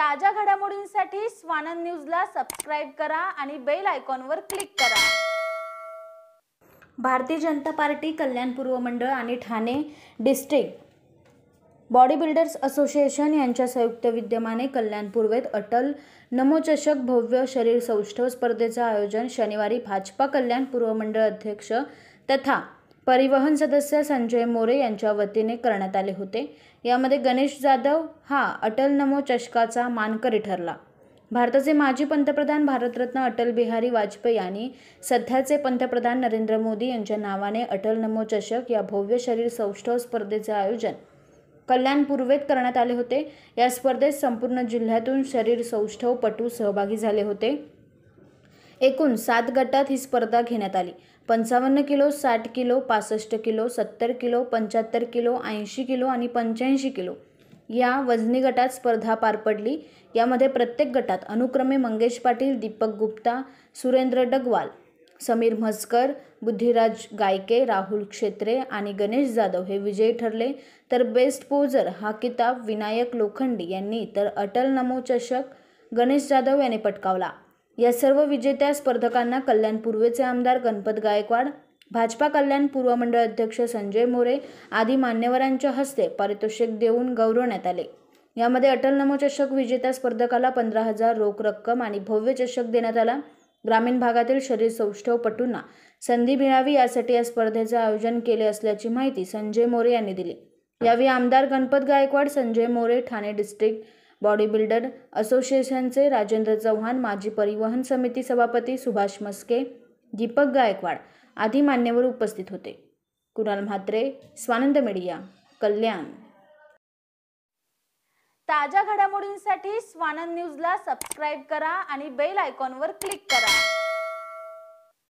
ताज्या घडामोडींसाठी स्वानंद न्यूजला सबस्क्राईब करा आणि बेल आयकॉनवर क्लिक करा भारतीय जनता पार्टी कल्याण पूर्व मंडळ आणि Thane district body builders association यांच्या संयुक्त विद्यमाने कल्याण पूर्वेत अटल नमोचषक भव्य शरीर सौष्ठव स्पर्धेचं आयोजन शनिवारी भाजपा कल्याण पूर्व मंडळ अध्यक्ष तथा परिवहन सदस्य संजय मोरे यांच्या वतीने करण्यात आले होते यामध्ये गणेश जाधव हा अटल नमो चषकाचा मानकरी ठरला भारताचे माजी पंतप्रधान भारतरत्न अटल बिहारी वाजपेयी यांनी सध्याचे पंतप्रधान नरेंद्र मोदी यांच्या नावाने अटल नमो चषक या भव्य शरीर सौष्ठव स्पर्धेचे आयोजन कल्याणपूर्वेत करण्यात आले होते या स्पर्धेत संपूर्ण जिल्ह्यातून शरीर पटू सहभागी झाले होते एकूण सात गटात ही स्पर्धा घेण्यात आली पंचावन्न किलो साठ किलो पासष्ट किलो सत्तर किलो पंच्याहत्तर किलो ऐंशी किलो आणि पंच्याऐंशी किलो या वजनी गटात स्पर्धा पार पडली यामध्ये प्रत्येक गटात अनुक्रमे मंगेश पाटील दीपक गुप्ता सुरेंद्र डगवाल समीर म्हसकर बुद्धिराज गायके राहुल क्षेत्रे आणि गणेश जाधव हे विजयी ठरले तर बेस्ट पोजर हा किताब विनायक लोखंडी यांनी तर अटल नमो चषक गणेश जाधव याने पटकावला या सर्व विजेत्या स्पर्धकांना कल्याण पूर्वेचे आमदार गणपत गायकवाड भाजपा कल्याण पूर्व मंडळ अध्यक्ष संजय मोरे आदी मान्यवरांच्या हस्ते पारितोषिक देऊन गौरवण्यात आले यामध्ये अटल नमो चषक विजेत्या स्पर्धकाला पंधरा हजार रोख रक्कम आणि भव्य चषक देण्यात आला ग्रामीण भागातील शरीर सौष्ठवपटूंना संधी मिळावी यासाठी या स्पर्धेचे आयोजन केले असल्याची माहिती संजय मोरे यांनी दिली यावेळी आमदार Ganpat Gaikwad Sanjay More Thane district body builder असोसिएशनचे राजेंद्र चव्हाण माजी परिवहन समिती सभापती सुभाष मस्के दीपक गायकवाड आदी मान्यवर उपस्थित होते कुणाल म्हात्रे स्वानंद मीडिया कल्याण ताज्या घडामोडींसाठी स्वानंद न्यूजला सबस्क्राईब करा आणि बेल आयकॉनवर क्लिक करा